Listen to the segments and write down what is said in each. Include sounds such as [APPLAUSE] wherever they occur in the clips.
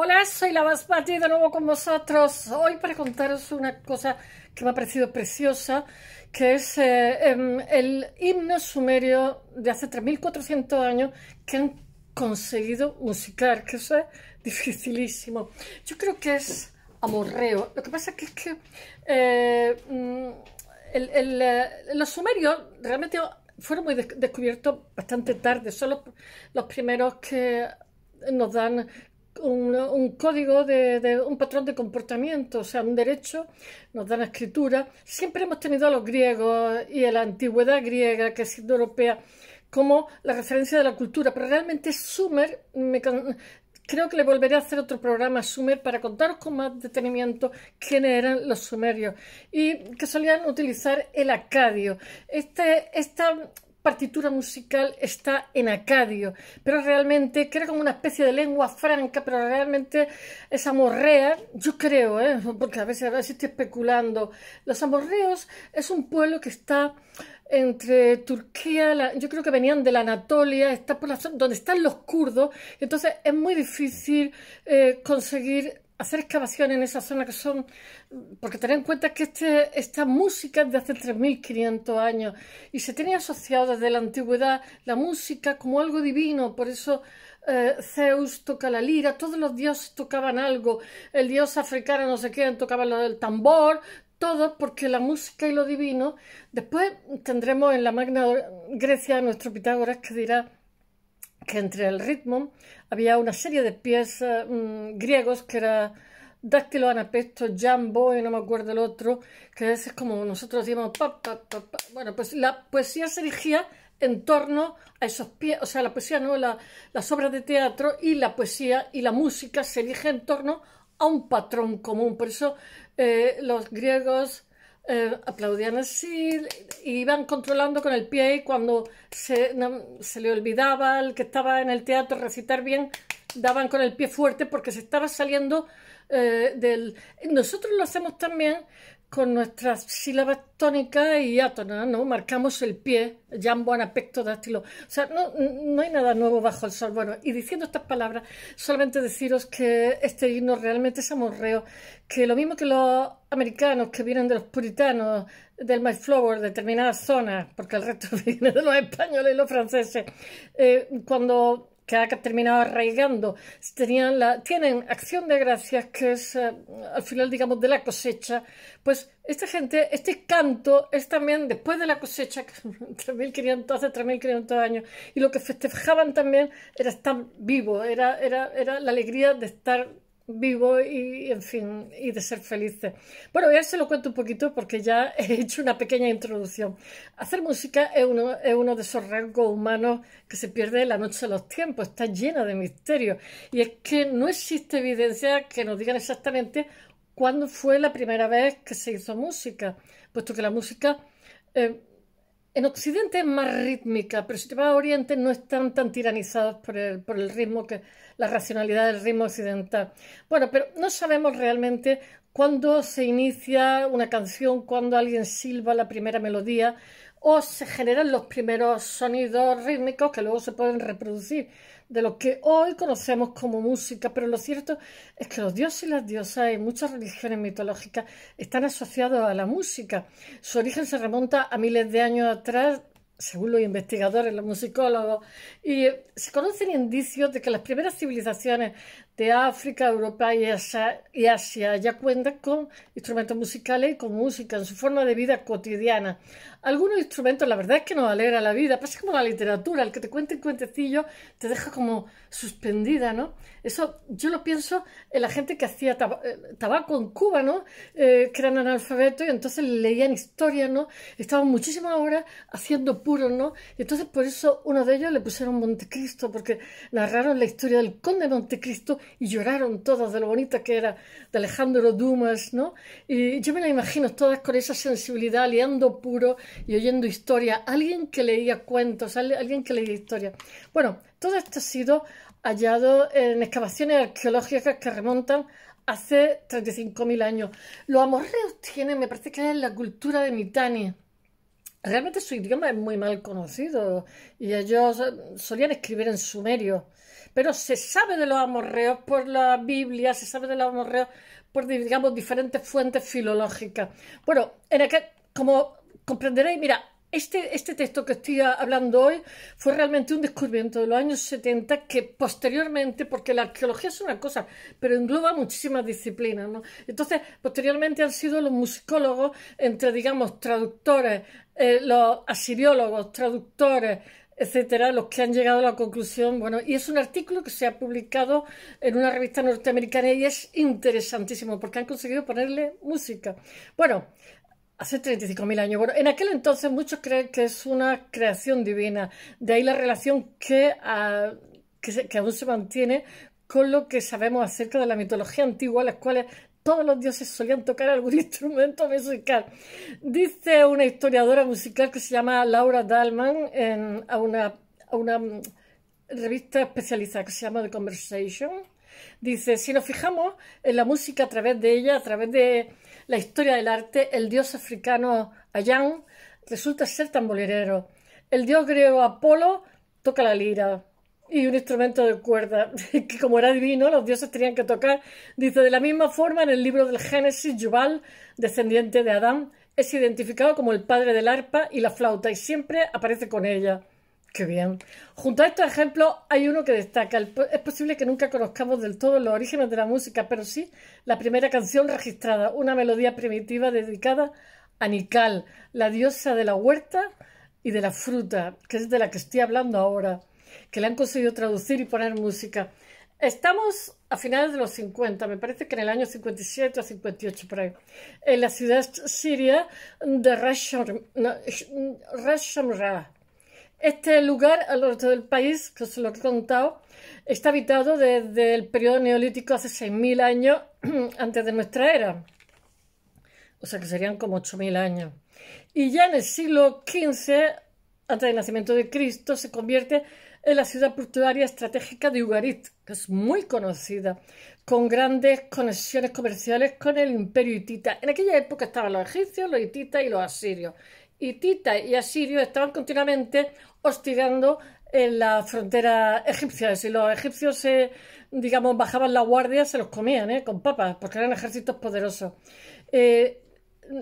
Hola, soy la más de nuevo con vosotros. Hoy para contaros una cosa que me ha parecido preciosa, que es eh, em, el himno sumerio de hace 3.400 años que han conseguido musicar, que eso es dificilísimo. Yo creo que es amorreo. Lo que pasa es que eh, mm, eh, los sumerios realmente fueron muy descubiertos bastante tarde, son los primeros que nos dan un, código, de, un patrón de comportamiento, o sea, un derecho, nos dan escritura. Siempre hemos tenido a los griegos y a la antigüedad griega, que es europea, como la referencia de la cultura, pero realmente Sumer, creo que le volveré a hacer otro programa a Sumer para contaros con más detenimiento quiénes eran los sumerios y que solían utilizar el acadio. Este, esta partitura musical está en acadio, pero realmente, que era como una especie de lengua franca, pero realmente es amorrea, yo creo, ¿eh? porque a veces, estoy especulando, los amorreos es un pueblo que está entre Turquía, yo creo que venían de la Anatolia, está por donde están los kurdos, entonces es muy difícil eh, conseguir hacer excavaciones en esa zona que son, porque tened en cuenta que este, esta música es de hace 3.500 años y se tenía asociado desde la antigüedad la música como algo divino, por eso eh, Zeus toca la lira, todos los dioses tocaban algo, el dios africano no sé quién tocaba lo del tambor, todo porque la música y lo divino, después tendremos en la Magna Grecia nuestro Pitágoras que dirá que entre el ritmo había una serie de pies mm, griegos que era dactilo, Anapesto, Jambo y no me acuerdo el otro, que es veces como nosotros decimos Bueno, pues la poesía se erigía en torno a esos pies, o sea, la poesía, ¿no? La, las obras de teatro y la poesía y la música se erigen en torno a un patrón común. Por eso eh, los griegos eh, aplaudían así y iban controlando con el pie y cuando se, le olvidaba el que estaba en el teatro recitar bien, daban con el pie fuerte porque se estaba saliendo eh, del... Nosotros lo hacemos también con nuestras sílabas tónicas y átonas, ¿no? Marcamos el pie, ya en buen aspecto estilo O sea, no, no, hay nada nuevo bajo el sol. Bueno, y diciendo estas palabras, solamente deciros que este himno realmente es amorreo, que lo mismo que los americanos que vienen de los puritanos, del My Flower, determinadas zonas, porque el resto [LAUGHS] viene de los españoles y los franceses, eh, cuando que ha terminado arraigando, tenían tienen acción de gracias, que es eh, al final, digamos, de la cosecha, pues esta gente, este canto es también después de la cosecha, [LAUGHS] hace 3.500 años, y lo que festejaban también era estar vivo, era, era, era la alegría de estar vivo y, en fin, y de ser felices. Bueno, ya se lo cuento un poquito porque ya he hecho una pequeña introducción. Hacer música es uno, es uno de esos rasgos humanos que se pierde en la noche de los tiempos, está llena de misterios. Y es que no existe evidencia que nos digan exactamente cuándo fue la primera vez que se hizo música, puesto que la música... Eh, en Occidente es más rítmica, pero si te vas a Oriente no están tan tiranizados por el, por el ritmo que, la racionalidad del ritmo occidental. Bueno, pero no sabemos realmente cuándo se inicia una canción, cuándo alguien silba la primera melodía o se generan los primeros sonidos rítmicos que luego se pueden reproducir de lo que hoy conocemos como música, pero lo cierto es que los dioses y las diosas y muchas religiones mitológicas están asociados a la música. Su origen se remonta a miles de años atrás según los investigadores, los musicólogos, y se conocen indicios de que las primeras civilizaciones de África, Europa y Asia, Ya cuenta con instrumentos musicales y con música en su forma de vida cotidiana. Algunos instrumentos, la verdad es que nos alegra la vida. Pasa como la literatura, el que te cuente un cuentecillo te deja como suspendida, ¿no? Eso yo lo pienso en la gente que hacía eh, tabaco en Cuba, ¿no? Eh, que eran analfabetos y entonces leían historias, ¿no? Estaban muchísimas horas haciendo puros, ¿no? Y entonces por eso uno de ellos le pusieron Montecristo, porque narraron la historia del conde Montecristo y lloraron todas de lo bonita que era de Alejandro Dumas, ¿no? Y yo me la imagino todas con esa sensibilidad, liando puro y oyendo historia, alguien que leía cuentos, alguien que leía historia. Bueno, todo esto ha sido hallado en excavaciones arqueológicas que remontan hace 35.000 años. Los amorreos tienen, me parece que es la cultura de Mitani. Realmente su idioma es muy mal conocido y ellos solían escribir en sumerio pero se sabe de los amorreos por la Biblia, se sabe de los amorreos por, digamos, diferentes fuentes filológicas. Bueno, en aquel, como comprenderéis, mira, este, este texto que estoy hablando hoy fue realmente un descubrimiento de los años 70 que posteriormente, porque la arqueología es una cosa, pero engloba muchísimas disciplinas, ¿no? Entonces, posteriormente han sido los musicólogos, entre, digamos, traductores, eh, los asiriólogos, traductores, etcétera, los que han llegado a la conclusión. Bueno, y es un artículo que se ha publicado en una revista norteamericana y es interesantísimo porque han conseguido ponerle música. Bueno, Hace 35.000 años. Bueno, en aquel entonces muchos creen que es una creación divina. De ahí la relación que, ah, que, aún se mantiene con lo que sabemos acerca de la mitología antigua, las cuales todos los dioses solían tocar algún [LAUGHS] instrumento musical. Dice una historiadora musical que se llama Laura Dalman en, a, una, a una mm, revista especializada que se llama The Conversation. Dice, si nos fijamos en la música a través de ella, a través de la historia del arte, el dios africano Ayán resulta ser tamborilero. El dios griego Apolo toca la lira y un instrumento de cuerda, [LAUGHS] que como era divino, los dioses tenían que tocar. Dice, de la misma forma, en el libro del Génesis, Yuval, descendiente de Adán, es identificado como el padre del arpa y la flauta, y siempre aparece con ella. Qué bien. Junto a estos ejemplos hay uno que destaca. Es posible que nunca conozcamos del todo los orígenes de la música, pero sí la primera canción registrada, una melodía primitiva dedicada a Nical, la diosa de la huerta y de la fruta, que es de la que estoy hablando ahora que le han conseguido traducir y poner música. Estamos a finales de los 50, me parece que en el año 57 o 58 por ahí, en la ciudad siria de Rashamra. Este lugar al norte del país, que os lo he contado, está habitado desde el periodo neolítico hace 6.000 años [CLEARS THROAT] antes de nuestra era. O sea que serían como 8.000 años. Y ya en el siglo XV, antes del nacimiento de Cristo, se convierte es la ciudad portuaria estratégica de Ugarit, que es muy conocida, con grandes conexiones comerciales con el imperio hitita. En aquella época estaban los egipcios, los hititas y los asirios. Hititas y asirios estaban continuamente hostigando en la frontera egipcia. Si los egipcios, se, digamos, bajaban la guardia, se los comían ¿eh? con papas, porque eran ejércitos poderosos. Eh,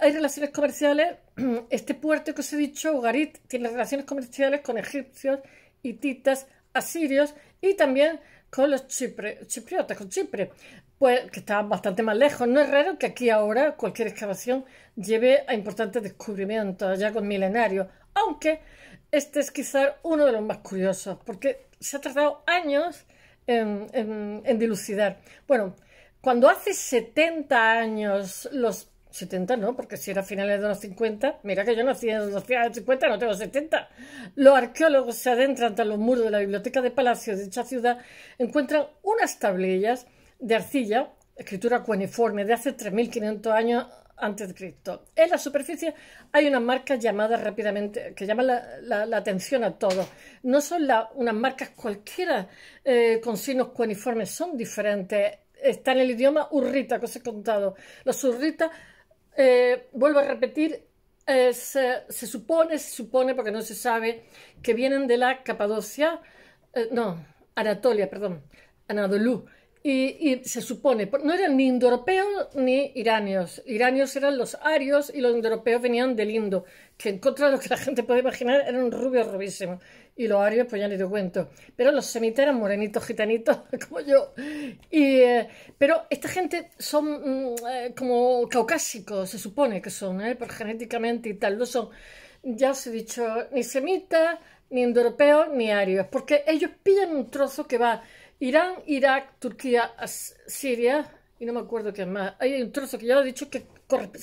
hay relaciones comerciales. [CLEARS THROAT] Este puerto que os he dicho, Ugarit, tiene relaciones comerciales con egipcios, hititas, asirios y también con los chipriotas, con Chipre, pues que está bastante más lejos. No es raro que aquí ahora cualquier excavación lleve a importantes descubrimientos, ya con milenarios, aunque este es quizá uno de los más curiosos, porque se ha tardado años en, en dilucidar. Bueno, cuando hace 70 años los 70 no, porque si era finales de los 50, mira que yo nací en los 50, no tengo 70. Los arqueólogos se adentran tras los muros de la biblioteca de palacio de dicha ciudad, encuentran unas tablillas de arcilla, escritura cueniforme, de hace 3.500 años antes de Cristo. En la superficie hay unas marcas llamadas rápidamente, que llaman la, atención a todos. No son unas marcas cualquiera eh, con signos cueniformes, son diferentes. Está en el idioma urrita, que os he contado. Los urritas eh, vuelvo a repetir, eh, se, supone, se supone, porque no se sabe, que vienen de la Capadocia, eh, no, Anatolia, perdón, Anadolu, y, se supone, no eran ni indoeuropeos ni iranios. Iranios eran los arios y los indoeuropeos venían del Indo, que en contra de lo que la gente puede imaginar eran rubios rubísimos. Y los arios, pues ya ni te cuento. Pero los semitas eran morenitos, gitanitos, [LAUGHS] como yo. Y, eh, pero esta gente son mm, eh, como caucásicos, se supone que son, ¿eh? por genéticamente y tal. No son, ya os he dicho, ni semitas, ni indoeuropeos, ni arios. Porque ellos pillan un trozo que va Irán, Irak, Turquía, Siria, y no me acuerdo qué más. Hay un trozo que ya lo he dicho que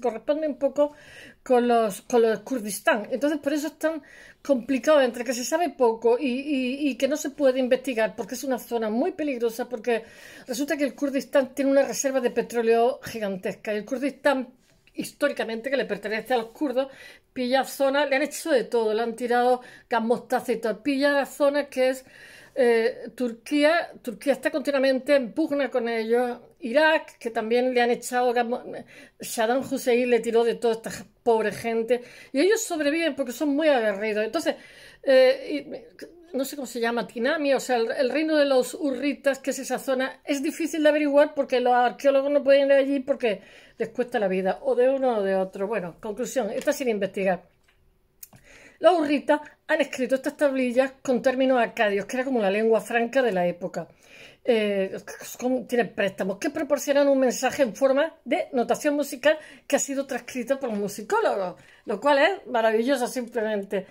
corresponde un poco con los, con los Kurdistán. Entonces, por eso es tan complicado entre que se sabe poco y, y, que no se puede investigar, porque es una zona muy peligrosa, porque resulta que el Kurdistán tiene una reserva de petróleo gigantesca. Y el Kurdistán, históricamente, que le pertenece a los kurdos, pilla zona, le han hecho de todo, le han tirado gas y todo, pilla la zona que es eh, Turquía, Turquía está continuamente en pugna con ellos. Irak, que también le han echado, Saddam Hussein le tiró de toda esta pobre gente. Y ellos sobreviven porque son muy aguerridos. Entonces, eh, no sé cómo se llama, Tinami, o sea, el, reino de los urritas, que es esa zona, es difícil de averiguar porque los arqueólogos no pueden ir allí porque les cuesta la vida, o de uno o de otro. Bueno, conclusión, está sin investigar los urritas han escrito estas tablillas con términos acadios, que era como la lengua franca de la época. Eh, tienen préstamos que proporcionan un mensaje en forma de notación musical que ha sido transcrita por musicólogos, lo cual es maravilloso simplemente.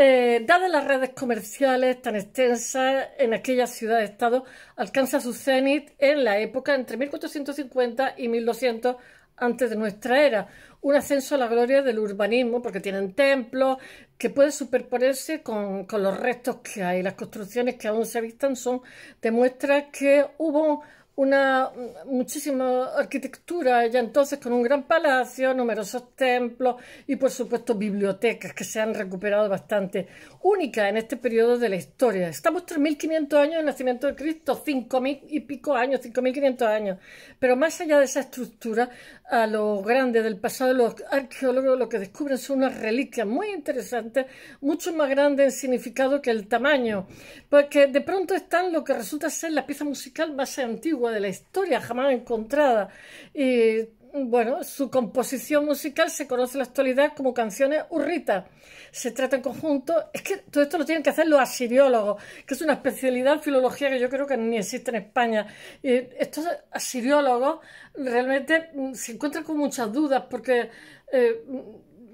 Eh, dadas las redes comerciales tan extensas en aquella ciudad-estado, alcanza su cenit en la época entre 1450 y 1200 antes de nuestra era, un ascenso a la gloria del urbanismo, porque tienen templos que pueden superponerse con, con los restos que hay. Las construcciones que aún se avistan son, demuestra que hubo una muchísima arquitectura ya entonces con un gran palacio, numerosos templos y por supuesto bibliotecas que se han recuperado bastante, única en este periodo de la historia. Estamos 3.500 años del nacimiento de Cristo, 5.000 y pico años, 5.500 años, pero más allá de esa estructura, a lo grande del pasado, los arqueólogos lo que descubren son unas reliquias muy interesantes, mucho más grandes en significado que el tamaño, porque de pronto están lo que resulta ser la pieza musical más antigua de la historia, jamás encontrada. Y bueno, su composición musical se conoce en la actualidad como canciones urrita Se trata en conjunto, es que todo esto lo tienen que hacer los asiriólogos, que es una especialidad filología que yo creo que ni existe en España. y estos asiriólogos realmente mm, se encuentran con muchas dudas porque, eh,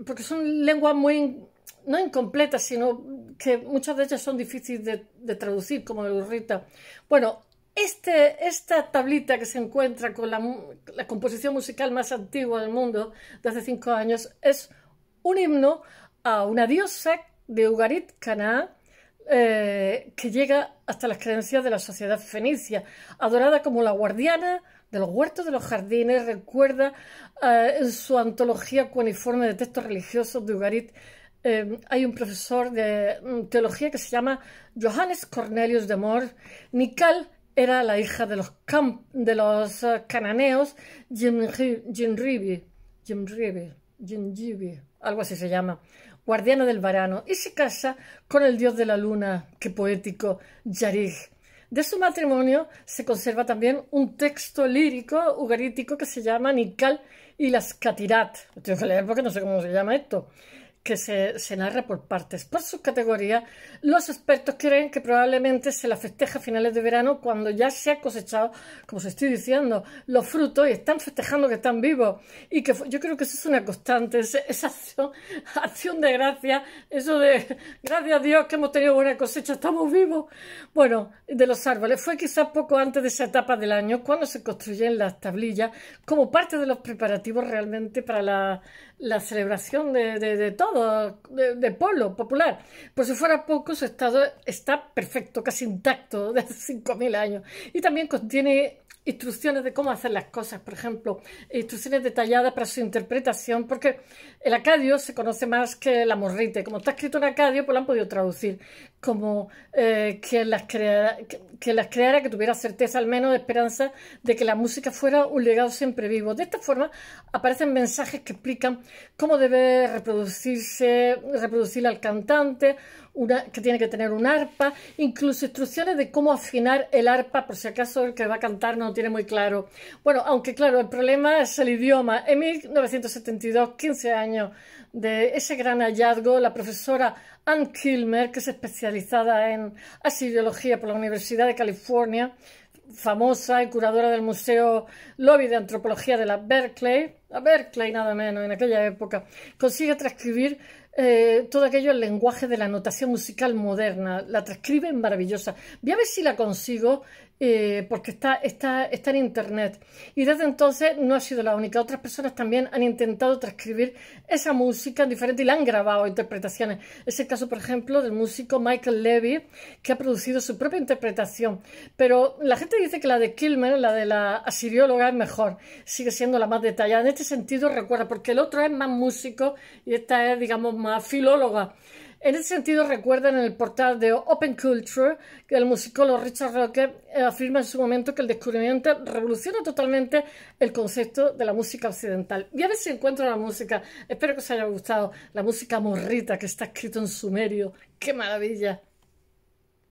porque son lenguas muy, no incompletas, sino que muchas de ellas son difíciles de, de traducir, como el urrita. Bueno, este, esta tablita que se encuentra con la, composición musical más antigua del mundo, de hace cinco años, es un himno a una diosa de Ugarit Caná eh, que llega hasta las creencias de la sociedad fenicia, adorada como la guardiana de los huertos de los jardines, recuerda eh, en su antología cuneiforme de textos religiosos de Ugarit. Eh, hay un profesor de mm, teología que se llama Johannes Cornelius de Mor. Nical era la hija de los, de los eh, cananeos algo así se llama, guardiana del varano, y se casa con el dios de la luna, que poético, Yarig. De su matrimonio se conserva también un texto lírico ugarítico que se llama Nikal y las Katirat. tengo que leer porque no sé cómo se llama esto que se, narra por partes, por sus categorías, los expertos creen que probablemente se la festeja a finales de verano cuando ya se ha cosechado, como se estoy diciendo, los frutos y están festejando que están vivos. Y que yo creo que eso es una constante, esa, acción, [LAUGHS] acción, de gracia, eso de gracias a Dios que hemos tenido buena cosecha, estamos vivos. Bueno, de los árboles, fue quizás poco antes de esa etapa del año cuando se construyen las tablillas como parte de los preparativos realmente para la, celebración de, de, de todo de, de, polo popular. Por pues si fuera poco, su estado está perfecto, casi intacto, [LAUGHS] de hace 5.000 años. Y también contiene instrucciones de cómo hacer las cosas, por ejemplo, instrucciones detalladas para su interpretación, porque el acadio se conoce más que la morrite. Como está escrito en acadio, pues lo han podido traducir como eh, que, las creara, que, las creara, que tuviera certeza al menos de esperanza de que la música fuera un legado siempre vivo. De esta forma aparecen mensajes que explican cómo debe reproducirse, reproducir al cantante, una, que tiene que tener un arpa, incluso instrucciones de cómo afinar el arpa por si acaso el que va a cantar no lo tiene muy claro. Bueno, aunque claro, el problema es el idioma. En 1972, 15 años, de ese gran hallazgo, la profesora Ann Kilmer, que es especializada en asiriología por la Universidad de California, famosa y curadora del Museo Lobby de Antropología de la Berkeley, a Clay nada menos en aquella época, consigue transcribir eh, todo aquello en lenguaje de la notación musical moderna, la transcribe en maravillosa. Voy a ver si la consigo eh, porque está, está, está en internet y desde entonces no ha sido la única. Otras personas también han intentado transcribir esa música diferente y la han grabado interpretaciones. Es el caso, por ejemplo, del músico Michael Levy que ha producido su propia interpretación. Pero la gente dice que la de Kilmer, la de la asirióloga, es mejor. Sigue siendo la más detallada. En este este sentido recuerda, porque el otro es más músico y esta es, digamos, más filóloga. En ese sentido, recuerda en el portal de Open Culture que el musicólogo Richard Roque eh, afirma en su momento que el descubrimiento revoluciona totalmente el concepto de la música occidental. Y a ver si encuentro la música. Espero que os haya gustado. La música morrita que está escrito en sumerio. ¡Qué maravilla!